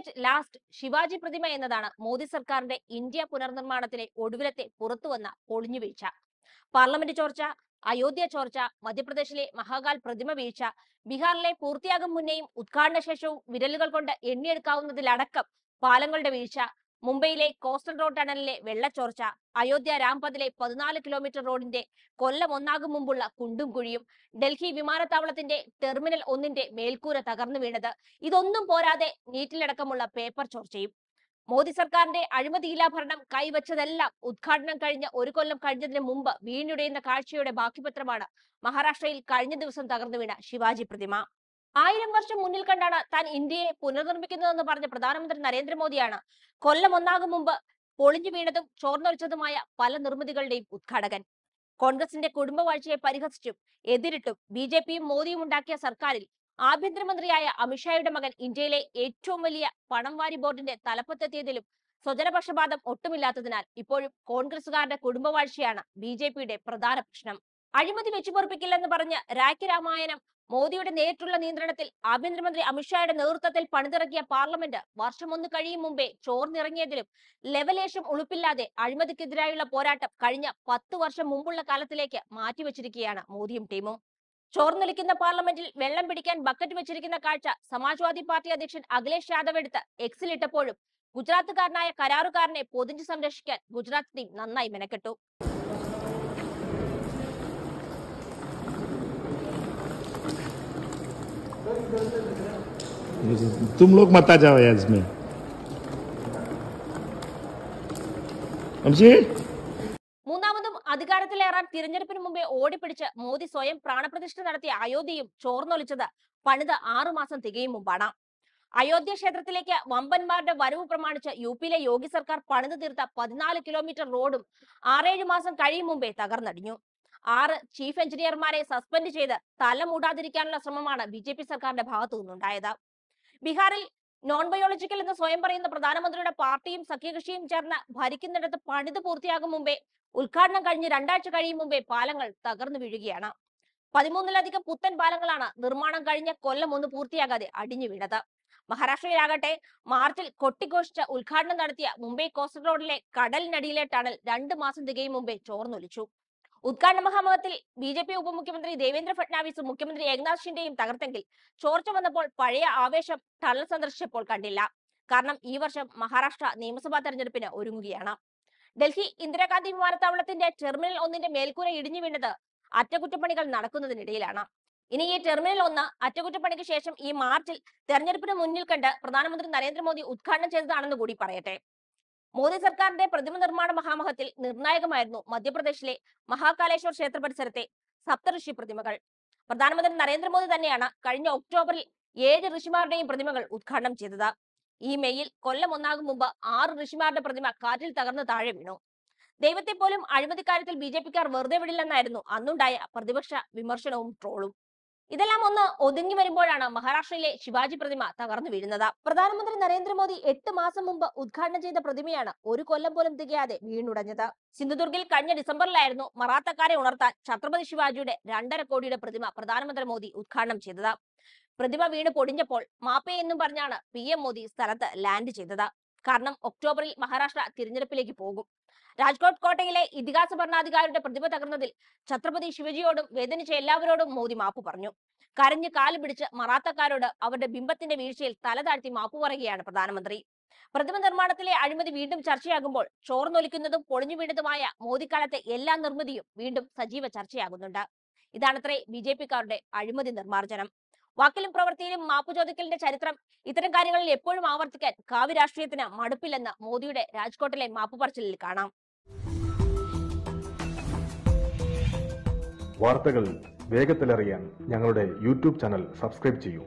at last Shivaji പ്രതിമ എന്നതാണ് മോദി സർക്കാരിന്റെ ഇന്ത്യ പുനർനിർമ്മാണത്തിലെ ഒടുവിലത്തെ പുറത്തുവന്ന പൊളിഞ്ഞുവീഴ്ച പാർലമെന്റ് ചോർച്ച അയോധ്യ ചോർച്ച മധ്യപ്രദേശിലെ മഹാകാൽ പ്രതിമ വീഴ്ച ബീഹാറിലെ പൂർത്തിയാകും മുന്നേയും ഉദ്ഘാടന ശേഷവും വിരലുകൾ കൊണ്ട് എണ്ണിയെടുക്കാവുന്നതിലടക്കം പാലങ്ങളുടെ വീഴ്ച മുംബൈയിലെ കോസ്റ്റൽ റോഡ് ടണലിലെ വെള്ളച്ചോർച്ച അയോധ്യ രാംപതിലെ പതിനാല് കിലോമീറ്റർ റോഡിന്റെ കൊല്ലം ഒന്നാകും മുമ്പുള്ള കുണ്ടും കുഴിയും ഡൽഹി വിമാനത്താവളത്തിന്റെ ടെർമിനൽ ഒന്നിന്റെ മേൽക്കൂര തകർന്നു വീണത് ഇതൊന്നും പോരാതെ നീറ്റിലടക്കമുള്ള പേപ്പർ ചോർച്ചയും മോദി സർക്കാരിന്റെ അഴിമതിയില്ലാ ഭരണം കൈവച്ചതെല്ലാം ഉദ്ഘാടനം കഴിഞ്ഞ ഒരു കൊല്ലം കഴിഞ്ഞതിന് മുമ്പ് വീണുടയുന്ന കാഴ്ചയുടെ ബാക്കിപത്രമാണ് മഹാരാഷ്ട്രയിൽ കഴിഞ്ഞ ദിവസം തകർന്നു വീണ ശിവാജി പ്രതിമ ആയിരം വർഷം മുന്നിൽ കണ്ടാണ് താൻ ഇന്ത്യയെ പുനർനിർമ്മിക്കുന്നതെന്ന് പറഞ്ഞ പ്രധാനമന്ത്രി നരേന്ദ്രമോദിയാണ് കൊല്ലം ഒന്നാകും മുമ്പ് പൊളിഞ്ഞു വീണതും ചോർന്നൊലിച്ചതുമായ പല നിർമ്മിതികളുടെയും ഉദ്ഘാടകൻ കോൺഗ്രസിന്റെ കുടുംബവാഴ്ചയെ പരിഹസിച്ചും എതിരിട്ടും ബി ജെ പിയും മോദിയും ഉണ്ടാക്കിയ സർക്കാരിൽ ആഭ്യന്തരമന്ത്രിയായ അമിത്ഷായുടെ മകൻ ഇന്ത്യയിലെ ഏറ്റവും വലിയ പണം വാരി ബോർഡിന്റെ തലപ്പത്തെത്തിയതിലും സ്വജനപക്ഷപാതം ഒട്ടുമില്ലാത്തതിനാൽ ഇപ്പോഴും കോൺഗ്രസുകാരുടെ കുടുംബവാഴ്ചയാണ് ബി ജെ പിയുടെ പ്രധാന പ്രശ്നം അഴിമതി വെച്ചുപൊറുപ്പിക്കില്ലെന്ന് പറഞ്ഞ് രാഖ്യരാമായണം മോദിയുടെ നേരിട്ടുള്ള നിയന്ത്രണത്തിൽ ആഭ്യന്തരമന്ത്രി അമിത്ഷായുടെ നേതൃത്വത്തിൽ പണിതിറക്കിയ പാർലമെന്റ് വർഷം ഒന്ന് കഴിയും മുമ്പേ ചോർന്നിറങ്ങിയതിലും ലെവലേഷം ഉളുപ്പില്ലാതെ അഴിമതിക്കെതിരായുള്ള പോരാട്ടം കഴിഞ്ഞ പത്ത് വർഷം മുമ്പുള്ള കാലത്തിലേക്ക് മാറ്റിവെച്ചിരിക്കുകയാണ് മോദിയും ടീമും ചോർന്നൊലിക്കുന്ന പാർലമെന്റിൽ വെള്ളം പിടിക്കാൻ ബക്കറ്റ് വെച്ചിരിക്കുന്ന കാഴ്ച സമാജ്വാദി പാർട്ടി അധ്യക്ഷൻ അഖിലേഷ് യാദവ് എടുത്ത് എക്സിലിട്ടപ്പോഴും ഗുജറാത്തുകാരനായ കരാറുകാരനെ പൊതിഞ്ഞു സംരക്ഷിക്കാൻ ഗുജറാത്ത് ടീം നന്നായി മെനക്കെട്ടു तुम लोग आ जाओ यार इसमें മൂന്നാമതും അധികാരത്തിലേറാൻ തിരഞ്ഞെടുപ്പിന് മുമ്പേ ഓടിപ്പിടിച്ച് മോദി സ്വയം പ്രാണപ്രതിഷ്ഠ നടത്തിയ അയോധ്യയും ചോർന്നൊളിച്ചത് പണിത് ആറുമാസം തികയും മുമ്പാണ് അയോധ്യ ക്ഷേത്രത്തിലേക്ക് വമ്പന്മാരുടെ വരവ് പ്രമാണിച്ച് യു പിയിലെ യോഗി സർക്കാർ പണിതു തീർത്ത പതിനാല് കിലോമീറ്റർ റോഡും ആറേഴ് മാസം കഴിയും മുമ്പേ തകർന്നടിഞ്ഞു ആറ് ചീഫ് എഞ്ചിനീയർമാരെ സസ്പെൻഡ് ചെയ്ത് തല മൂടാതിരിക്കാനുള്ള ശ്രമമാണ് ബി ജെ പി സർക്കാരിന്റെ ഭാഗത്തു നിന്നുണ്ടായത് ബീഹാറിൽ നോൺ ബയോളജിക്കൽ എന്ന് സ്വയം പറയുന്ന പ്രധാനമന്ത്രിയുടെ പാർട്ടിയും സഖ്യകക്ഷിയും ചേർന്ന് ഭരിക്കുന്നിടത്ത് പണിത് പൂർത്തിയാകും മുമ്പേ ഉദ്ഘാടനം കഴിഞ്ഞ് രണ്ടാഴ്ച കഴിയും മുമ്പേ പാലങ്ങൾ തകർന്നു വീഴുകയാണ് പതിമൂന്നിലധികം പുത്തൻ പാലങ്ങളാണ് നിർമ്മാണം കഴിഞ്ഞ കൊല്ലം ഒന്ന് പൂർത്തിയാകാതെ അടിഞ്ഞു വീണത് മഹാരാഷ്ട്രയിലാകട്ടെ മാർച്ചിൽ കൊട്ടിഘോഷിച്ച ഉദ്ഘാടനം നടത്തിയ മുംബൈ കോസ്റ്റൽ റോഡിലെ കടലിനടിയിലെ ടണൽ രണ്ടു മാസം തികയും മുമ്പേ ചോർന്നൊലിച്ചു ഉദ്ഘാടന മഹാമഹത്തിൽ ബി ജെ പി ഉപമുഖ്യമന്ത്രി ദേവേന്ദ്ര ഫഡ്നാവിസും മുഖ്യമന്ത്രി ഏകനാഥ് ഷിൻഡെയും തകർത്തെങ്കിൽ ചോർച്ച വന്നപ്പോൾ പഴയ ആവേശം ടണൽ സന്ദർശിച്ചപ്പോൾ കണ്ടില്ല കാരണം ഈ വർഷം മഹാരാഷ്ട്ര നിയമസഭാ തെരഞ്ഞെടുപ്പിന് ഒരുങ്ങുകയാണ് ഡൽഹി ഇന്ദിരാഗാന്ധി വിമാനത്താവളത്തിന്റെ ടെർമിനൽ ഒന്നിന്റെ മേൽക്കൂര ഇടിഞ്ഞു വീണത് അറ്റകുറ്റപ്പണികൾ നടക്കുന്നതിനിടയിലാണ് ഇനി ഈ ടെർമിനൽ ഒന്ന് അറ്റകുറ്റപ്പണിക്ക് ശേഷം ഈ മാർച്ചിൽ തെരഞ്ഞെടുപ്പിന് മുന്നിൽ കണ്ട് പ്രധാനമന്ത്രി നരേന്ദ്രമോദി ഉദ്ഘാടനം ചെയ്തതാണെന്ന് കൂടി പറയട്ടെ മോദി സർക്കാരിന്റെ പ്രതിമ നിർമ്മാണ മഹാമഹത്തിൽ നിർണായകമായിരുന്നു മധ്യപ്രദേശിലെ മഹാകാലേശ്വർ ക്ഷേത്ര പരിസരത്തെ സപ്തഋഷി പ്രതിമകൾ പ്രധാനമന്ത്രി നരേന്ദ്രമോദി തന്നെയാണ് കഴിഞ്ഞ ഒക്ടോബറിൽ ഏഴ് ഋഷിമാരുടെയും പ്രതിമകൾ ഉദ്ഘാടനം ചെയ്തത് ഈ മെയ്യിൽ കൊല്ലം ഒന്നാകും മുമ്പ് ആറ് ഋഷിമാരുടെ പ്രതിമ കാറ്റിൽ തകർന്ന് താഴെ വീണു ദൈവത്തെ പോലും അഴിമതിക്കാര്യത്തിൽ ബി ജെ പിക്കാർ വെറുതെ വിടില്ലെന്നായിരുന്നു അന്നുണ്ടായ പ്രതിപക്ഷ വിമർശനവും ട്രോളും ഇതെല്ലാം ഒന്ന് ഒതുങ്ങി വരുമ്പോഴാണ് മഹാരാഷ്ട്രയിലെ ശിവാജി പ്രതിമ തകർന്നു വീഴുന്നത് പ്രധാനമന്ത്രി നരേന്ദ്രമോദി എട്ട് മാസം മുമ്പ് ഉദ്ഘാടനം ചെയ്ത പ്രതിമയാണ് ഒരു കൊല്ലം പോലും തികയാതെ വീണുടഞ്ഞത് സിന്ധുദുർഗിൽ കഴിഞ്ഞ ഡിസംബറിലായിരുന്നു മറാത്തക്കാരെ ഉണർത്താൻ ഛത്രപതി ശിവാജിയുടെ രണ്ടര കോടിയുടെ പ്രതിമ പ്രധാനമന്ത്രി മോദി ഉദ്ഘാടനം ചെയ്തത് പ്രതിമ വീണ് പൊടിഞ്ഞപ്പോൾ മാപ്പേ എന്നും പറഞ്ഞാണ് പി മോദി സ്ഥലത്ത് ലാൻഡ് ചെയ്തത് കാരണം ഒക്ടോബറിൽ മഹാരാഷ്ട്ര തിരഞ്ഞെടുപ്പിലേക്ക് പോകും രാജ്കോട്ട് കോട്ടയിലെ ഇതിഹാസ ഭരണാധികാരിയുടെ പ്രതിഭ തകർന്നതിൽ ഛത്രപതി ശിവജിയോടും വേദനിച്ച എല്ലാവരോടും മോദി മാപ്പ് പറഞ്ഞു കരഞ്ഞ് കാല് പിടിച്ച് മറാത്തക്കാരോട് അവരുടെ ബിംബത്തിന്റെ വീഴ്ചയിൽ തല താഴ്ത്തി മാപ്പ് പറയുകയാണ് പ്രധാനമന്ത്രി പ്രതിമ നിർമ്മാണത്തിലെ അഴിമതി വീണ്ടും ചർച്ചയാകുമ്പോൾ ചോർന്നൊലിക്കുന്നതും പൊളിഞ്ഞു വീണതുമായ മോദിക്കാലത്തെ എല്ലാ നിർമ്മിതിയും വീണ്ടും സജീവ ചർച്ചയാകുന്നുണ്ട് ഇതാണത്രേ ബി ജെ പിക്കാരുടെ അഴിമതി നിർമ്മാർജ്ജനം വാക്കിലും പ്രവൃത്തിയിലും മാപ്പു ചോദിക്കലിന്റെ ചരിത്രം ഇത്തരം കാര്യങ്ങളിൽ എപ്പോഴും ആവർത്തിക്കാൻ കാവ്യ രാഷ്ട്രീയത്തിന് മടുപ്പില്ലെന്ന് മോദിയുടെ രാജ്കോട്ടിലെ മാപ്പു പറച്ചിലിൽ കാണാം വാർത്തകൾ വേഗത്തിലറിയാൻ ഞങ്ങളുടെ യൂട്യൂബ് ചാനൽ സബ്സ്ക്രൈബ് ചെയ്യൂ